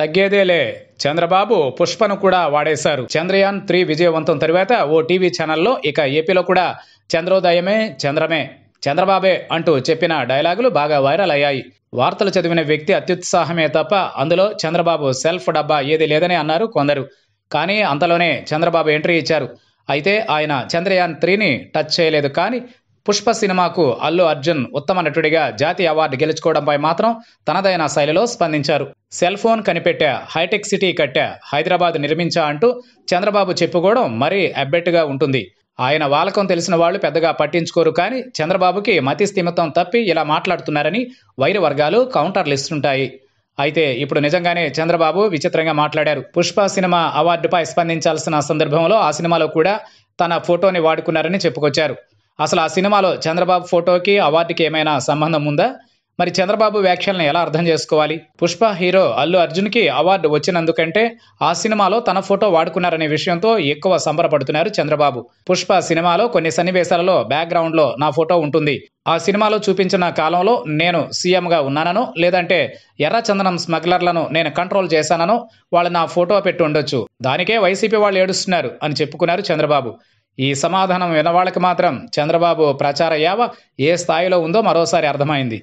తగ్గేదేలే చంద్రబాబు పుష్పను కూడా వాడేశారు చంద్రయాన్ త్రీ విజయవంతం తరువాత ఓ టీవీ ఛానల్లో ఇక ఏపీలో కూడా చంద్రోదయమే చంద్రమే చంద్రబాబే అంటూ చెప్పిన డైలాగులు బాగా వైరల్ అయ్యాయి వార్తలు చదివిన వ్యక్తి అత్యుత్సాహమే తప్ప అందులో చంద్రబాబు సెల్ఫ్ డబ్బా ఏది లేదని అన్నారు కొందరు కానీ అంతలోనే చంద్రబాబు ఎంట్రీ ఇచ్చారు అయితే ఆయన చంద్రయాన్ త్రీని టచ్ చేయలేదు కానీ పుష్ప సినిమాకు అల్లు అర్జున్ ఉత్తమ నటుడిగా జాతీయ అవార్డు గెలుచుకోవడంపై మాత్రం తనదైన శైలిలో స్పందించారు సెల్ ఫోన్ కనిపెట్టా హైటెక్ సిటీ కట్టే హైదరాబాద్ నిర్మించా అంటూ చంద్రబాబు చెప్పుకోవడం మరీ అబ్బెట్టుగా ఉంటుంది ఆయన వాలకం తెలిసిన వాళ్ళు పెద్దగా పట్టించుకోరు కానీ చంద్రబాబుకి మతి స్థిమితం తప్పి ఇలా మాట్లాడుతున్నారని వైర వర్గాలు కౌంటర్లు ఇస్తుంటాయి అయితే ఇప్పుడు నిజంగానే చంద్రబాబు విచిత్రంగా మాట్లాడారు పుష్ప సినిమా అవార్డుపై స్పందించాల్సిన సందర్భంలో ఆ సినిమాలో కూడా తన ఫోటోని వాడుకున్నారని చెప్పుకొచ్చారు అసలు ఆ సినిమాలో చంద్రబాబు ఫోటోకి అవార్డుకి ఏమైనా సంబంధం ఉందా మరి చంద్రబాబు వ్యాఖ్యలను ఎలా అర్థం చేసుకోవాలి పుష్ప హీరో అల్లు అర్జున్కి అవార్డు వచ్చినందుకంటే ఆ సినిమాలో తన ఫోటో వాడుకున్నారనే విషయంతో ఎక్కువ సంబరపడుతున్నారు చంద్రబాబు పుష్ప సినిమాలో కొన్ని సన్నివేశాలలో బ్యాక్గ్రౌండ్లో నా ఫోటో ఉంటుంది ఆ సినిమాలో చూపించిన కాలంలో నేను సీఎంగా ఉన్నానను లేదంటే ఎర్రచందనం స్మగ్లర్లను నేను కంట్రోల్ చేశానను వాళ్ళు నా ఫోటో పెట్టి ఉండొచ్చు దానికే వైసీపీ వాళ్ళు ఏడుస్తున్నారు అని చెప్పుకున్నారు చంద్రబాబు ఈ సమాధానం వినవాళ్ళకి మాత్రం చంద్రబాబు ప్రచార యావ ఏ స్థాయిలో ఉందో మరోసారి అర్థమైంది